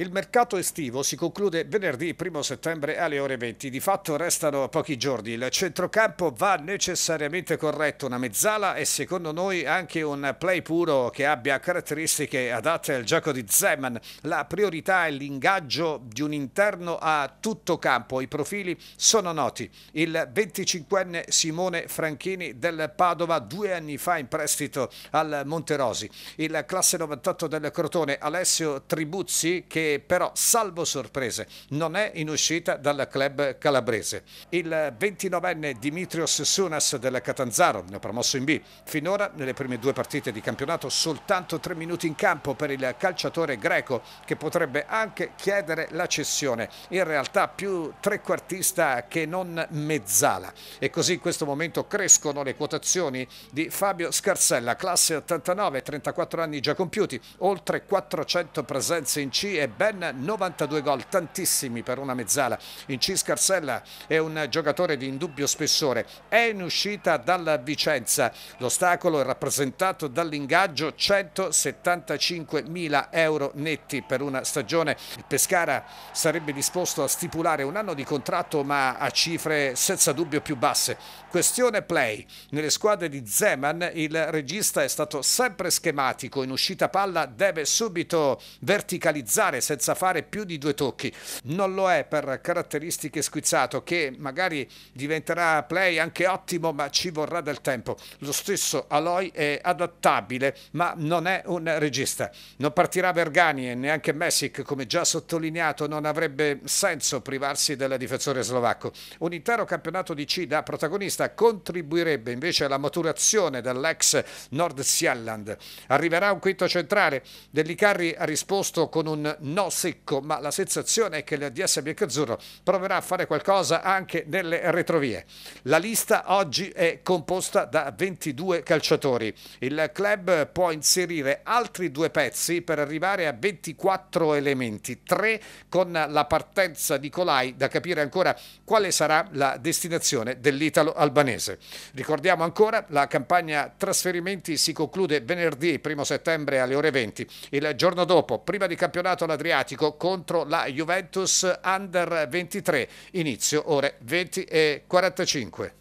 Il mercato estivo si conclude venerdì 1 settembre alle ore 20. Di fatto restano pochi giorni. Il centrocampo va necessariamente corretto, una mezzala e secondo noi anche un play puro che abbia caratteristiche adatte al gioco di Zeman. La priorità è l'ingaggio di un interno a tutto campo. I profili sono noti. Il 25enne Simone Franchini del Padova due anni fa in prestito al Monterosi. Il classe 98 del Crotone Alessio Tribuzzi che però, salvo sorprese, non è in uscita dal club calabrese. Il 29enne Dimitrios Sunas del Catanzaro, ne ha promosso in B, finora nelle prime due partite di campionato soltanto tre minuti in campo per il calciatore greco che potrebbe anche chiedere la cessione, in realtà più trequartista che non mezzala. E così in questo momento crescono le quotazioni di Fabio Scarsella, classe 89, 34 anni già compiuti, oltre 400 presenze in C e B ben 92 gol, tantissimi per una mezzala. Inci Scarsella è un giocatore di indubbio spessore, è in uscita dalla Vicenza. L'ostacolo è rappresentato dall'ingaggio 175 mila euro netti per una stagione. Il Pescara sarebbe disposto a stipulare un anno di contratto ma a cifre senza dubbio più basse. Questione play. Nelle squadre di Zeman il regista è stato sempre schematico, in uscita palla deve subito verticalizzare senza fare più di due tocchi. Non lo è per caratteristiche squizzato che magari diventerà play anche ottimo ma ci vorrà del tempo. Lo stesso Aloy è adattabile ma non è un regista. Non partirà Bergani e neanche Messic come già sottolineato non avrebbe senso privarsi del difensore slovacco. Un intero campionato di C da protagonista contribuirebbe invece alla maturazione dell'ex Nord Sjælland. Arriverà un quinto centrale. Dellicarri ha risposto con un no secco, ma la sensazione è che il l'ADS Biancazzurro proverà a fare qualcosa anche nelle retrovie. La lista oggi è composta da 22 calciatori. Il club può inserire altri due pezzi per arrivare a 24 elementi, tre con la partenza di Colai da capire ancora quale sarà la destinazione dell'Italo albanese. Ricordiamo ancora la campagna trasferimenti si conclude venerdì 1 settembre alle ore 20. Il giorno dopo, prima di campionato alla Adriatico contro la Juventus Under 23, inizio ore 20 e 45.